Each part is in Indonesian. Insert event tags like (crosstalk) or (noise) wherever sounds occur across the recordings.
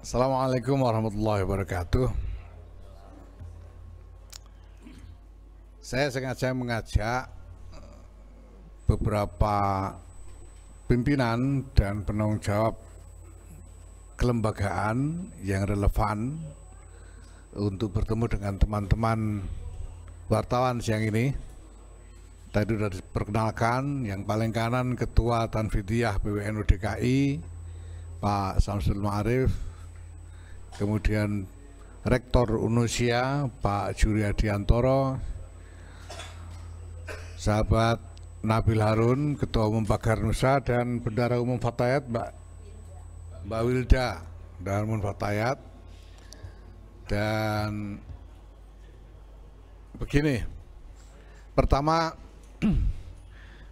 Assalamualaikum warahmatullahi wabarakatuh. Saya sengaja mengajak eh, beberapa pimpinan dan penanggung jawab kelembagaan yang relevan untuk bertemu dengan teman-teman wartawan siang ini. Tadi sudah diperkenalkan yang paling kanan Ketua Tanfidiyah PWNU DKI Pak Samsul Ma'arif kemudian Rektor Unusia Pak Juri Adiantoro, sahabat Nabil Harun, Ketua Umum Pagar Nusa dan Bendara Umum Fatayat Mbak Mbak Wilda Bendara Umum Fatayat dan begini pertama (clears throat)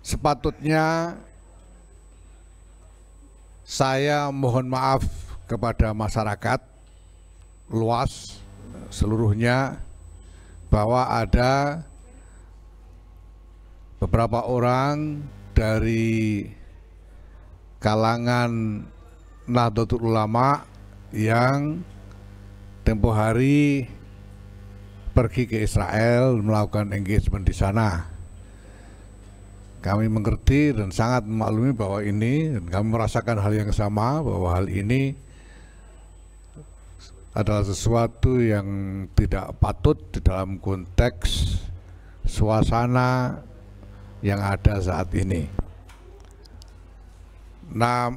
sepatutnya saya mohon maaf kepada masyarakat luas seluruhnya bahwa ada beberapa orang dari kalangan Nahdlatul Ulama yang tempo hari pergi ke Israel melakukan engagement di sana. Kami mengerti dan sangat memaklumi bahwa ini dan kami merasakan hal yang sama bahwa hal ini adalah sesuatu yang tidak patut di dalam konteks suasana yang ada saat ini. Nah,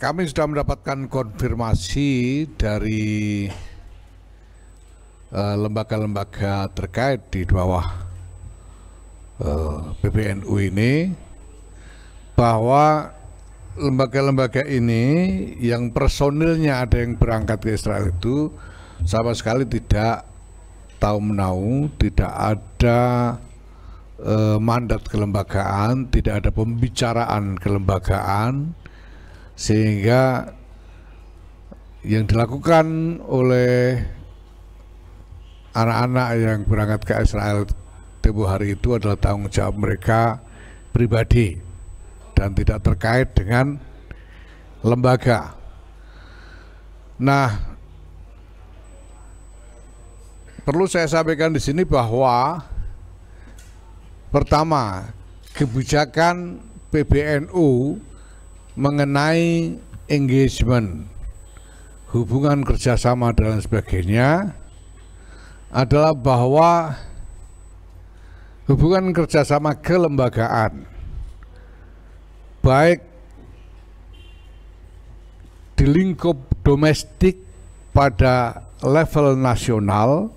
kami sudah mendapatkan konfirmasi dari eh, lembaga-lembaga uh, terkait di bawah uh, eh, PBNU ini bahwa lembaga-lembaga ini yang personilnya ada yang berangkat ke Israel itu sama sekali tidak tahu menau, tidak ada eh, mandat kelembagaan, tidak ada pembicaraan kelembagaan, sehingga yang dilakukan oleh anak-anak yang berangkat ke Israel tempo hari itu adalah tanggung jawab mereka pribadi dan tidak terkait dengan lembaga. Nah, perlu saya sampaikan di sini bahwa pertama kebijakan PBNU mengenai engagement hubungan kerjasama dan sebagainya adalah bahwa hubungan kerjasama kelembagaan baik di lingkup domestik pada level nasional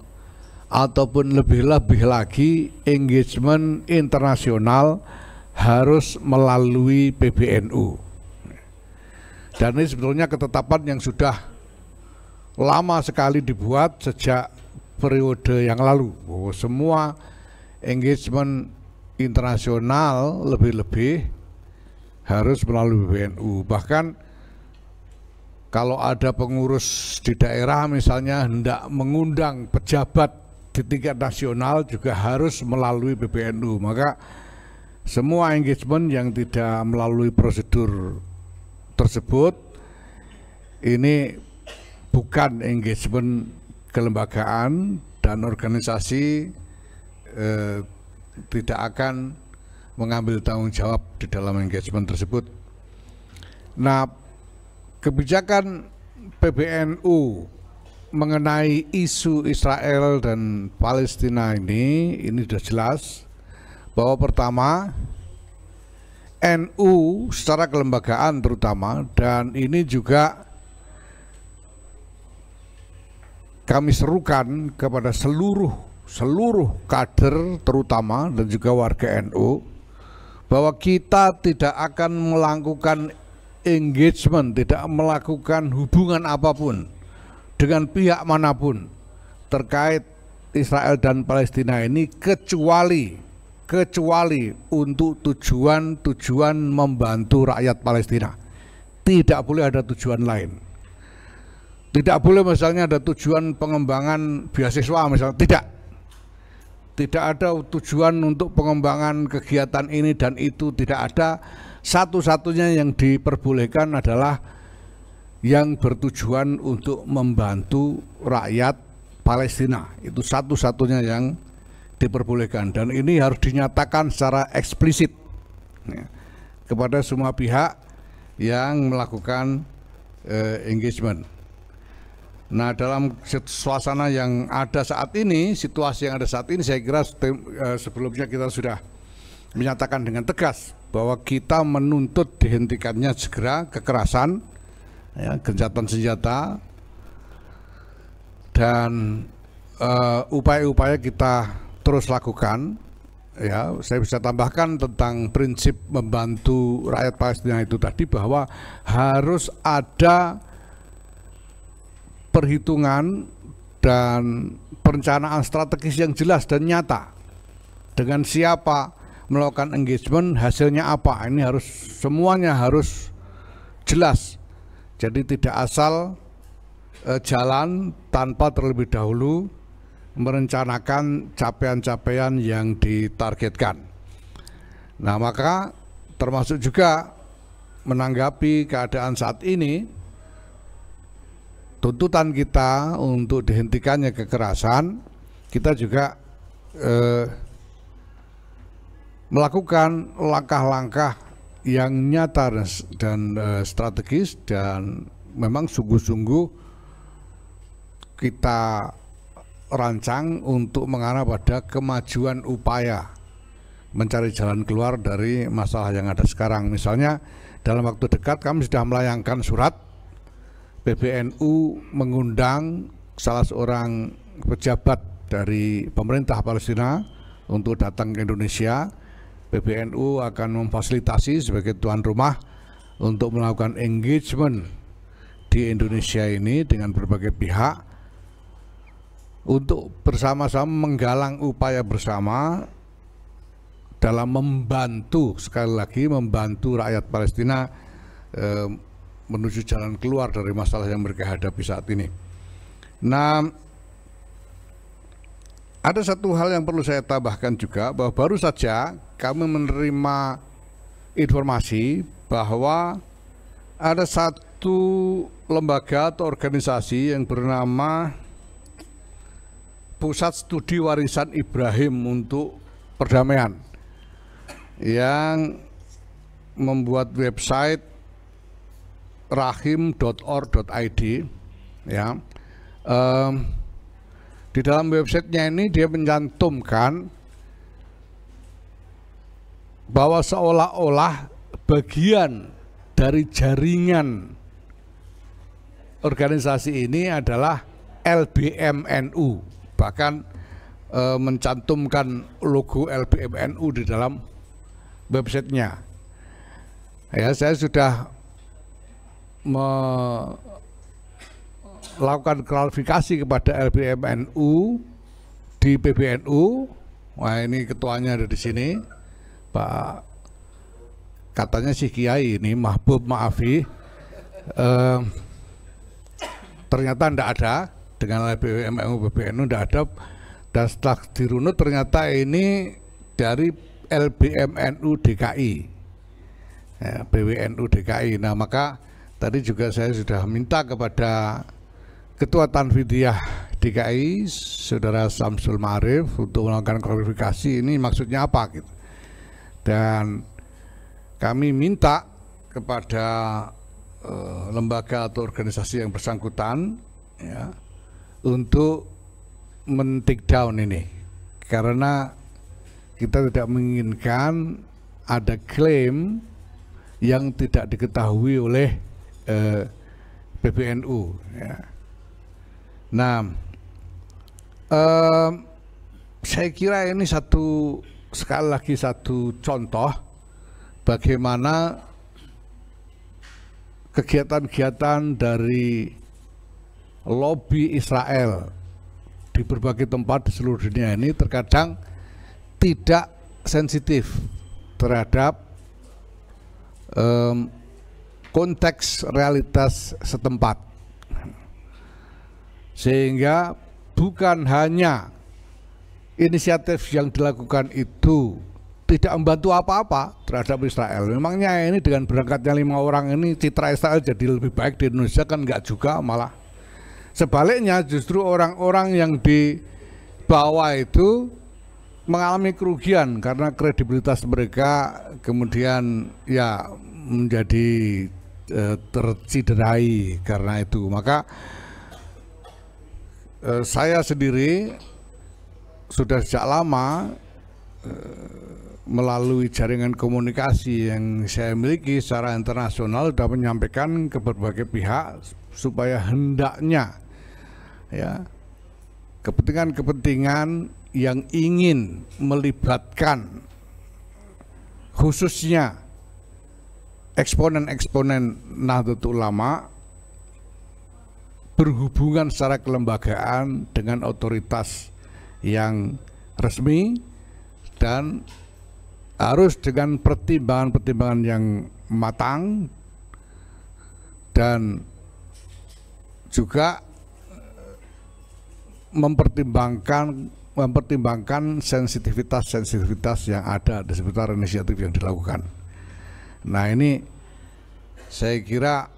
ataupun lebih-lebih lagi engagement internasional harus melalui PBNU. Dan ini sebetulnya ketetapan yang sudah lama sekali dibuat sejak periode yang lalu. Bahwa semua engagement internasional lebih-lebih harus melalui BNU. Bahkan kalau ada pengurus di daerah misalnya hendak mengundang pejabat di tingkat nasional juga harus melalui BPNU. Maka semua engagement yang tidak melalui prosedur tersebut ini bukan engagement kelembagaan dan organisasi eh, tidak akan mengambil tanggung jawab di dalam engagement tersebut. Nah, kebijakan PBNU mengenai isu Israel dan Palestina ini, ini sudah jelas bahwa pertama NU secara kelembagaan terutama dan ini juga kami serukan kepada seluruh seluruh kader terutama dan juga warga NU bahwa kita tidak akan melakukan engagement, tidak melakukan hubungan apapun dengan pihak manapun terkait Israel dan Palestina ini kecuali kecuali untuk tujuan-tujuan membantu rakyat Palestina. Tidak boleh ada tujuan lain. Tidak boleh misalnya ada tujuan pengembangan beasiswa misalnya, tidak tidak ada tujuan untuk pengembangan kegiatan ini dan itu tidak ada. Satu-satunya yang diperbolehkan adalah yang bertujuan untuk membantu rakyat Palestina. Itu satu-satunya yang diperbolehkan dan ini harus dinyatakan secara eksplisit ya, kepada semua pihak yang melakukan eh, engagement. Nah, dalam suasana yang ada saat ini, situasi yang ada saat ini, saya kira eh, sebelumnya kita sudah menyatakan dengan tegas bahwa kita menuntut dihentikannya segera kekerasan, ya, gencatan senjata, dan eh, upaya-upaya uh, kita terus lakukan. Ya, saya bisa tambahkan tentang prinsip membantu rakyat Palestina itu tadi bahwa harus ada perhitungan dan perencanaan strategis yang jelas dan nyata dengan siapa melakukan engagement hasilnya apa ini harus semuanya harus jelas jadi tidak asal eh, jalan tanpa terlebih dahulu merencanakan capaian-capaian yang ditargetkan nah maka termasuk juga menanggapi keadaan saat ini tuntutan kita untuk dihentikannya kekerasan, kita juga eh, melakukan langkah-langkah yang nyata dan, eh, strategis dan memang sungguh-sungguh kita rancang untuk mengarah pada kemajuan upaya mencari jalan keluar dari masalah yang ada sekarang. Misalnya dalam waktu dekat kami sudah melayangkan surat PBNU mengundang salah seorang pejabat dari pemerintah Palestina untuk datang ke Indonesia. PBNU akan memfasilitasi sebagai tuan rumah untuk melakukan engagement di Indonesia ini dengan berbagai pihak untuk bersama-sama menggalang upaya bersama dalam membantu sekali lagi membantu rakyat Palestina eh, menuju jalan keluar dari masalah yang mereka hadapi saat ini. Nah, ada satu hal yang perlu saya tambahkan juga bahwa baru saja kami menerima informasi bahwa ada satu lembaga atau organisasi yang bernama Pusat Studi Warisan Ibrahim untuk Perdamaian yang membuat website rahim.or.id ya um, di dalam websitenya ini dia mencantumkan bahwa seolah-olah bagian dari jaringan organisasi ini adalah LBMNU bahkan e, mencantumkan logo LBMNU di dalam websitenya ya saya sudah melakukan klarifikasi kepada LBMNU di PBNU. Wah ini ketuanya ada di sini, Pak. Katanya si Kiai ini Mahbub Maafi. Eh, ternyata tidak ada dengan LBMNU PBNU tidak ada dan setelah dirunut ternyata ini dari LBMNU DKI ya, BWNU DKI nah maka Tadi juga saya sudah minta kepada Ketua Tanfidiyah DKI, Saudara Samsul Ma'arif untuk melakukan klarifikasi ini maksudnya apa gitu. Dan kami minta kepada uh, lembaga atau organisasi yang bersangkutan ya untuk men down ini karena kita tidak menginginkan ada klaim yang tidak diketahui oleh eh, PBNU. Ya. Nah, eh, saya kira ini satu sekali lagi satu contoh bagaimana kegiatan-kegiatan dari lobby Israel di berbagai tempat di seluruh dunia ini terkadang tidak sensitif terhadap um, konteks realitas setempat. Sehingga bukan hanya inisiatif yang dilakukan itu tidak membantu apa-apa terhadap Israel. Memangnya ini dengan berangkatnya lima orang ini citra Israel jadi lebih baik di Indonesia kan enggak juga malah. Sebaliknya justru orang-orang yang di bawah itu mengalami kerugian karena kredibilitas mereka kemudian ya menjadi tercederai eh, terciderai karena itu maka eh, saya sendiri sudah sejak lama eh, melalui jaringan komunikasi yang saya miliki secara internasional sudah menyampaikan ke berbagai pihak supaya hendaknya ya kepentingan-kepentingan yang ingin melibatkan khususnya eksponen-eksponen Nahdlatul Ulama berhubungan secara kelembagaan dengan otoritas yang resmi dan harus dengan pertimbangan-pertimbangan yang matang dan juga eh, mempertimbangkan mempertimbangkan sensitivitas-sensitivitas yang ada di sekitar inisiatif yang dilakukan. Nah ini saya kira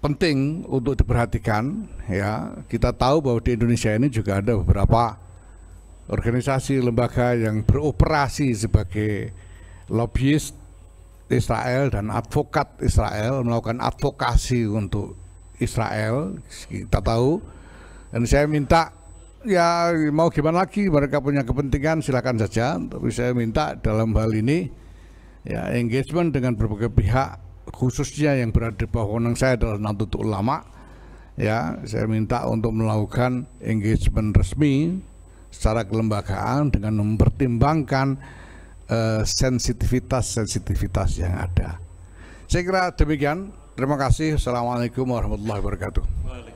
penting untuk diperhatikan ya. Kita tahu bahwa di Indonesia ini juga ada beberapa organisasi lembaga yang beroperasi sebagai lobbyist Israel dan advokat Israel melakukan advokasi untuk Israel. Kita tahu dan saya minta ya mau gimana lagi mereka punya kepentingan silakan saja tapi saya minta dalam hal ini ya engagement dengan berbagai pihak khususnya yang berada di bawah wewenang saya adalah Nahdlatul Ulama ya saya minta untuk melakukan engagement resmi secara kelembagaan dengan mempertimbangkan uh, eh, sensitivitas sensitivitas yang ada saya kira demikian terima kasih assalamualaikum warahmatullahi wabarakatuh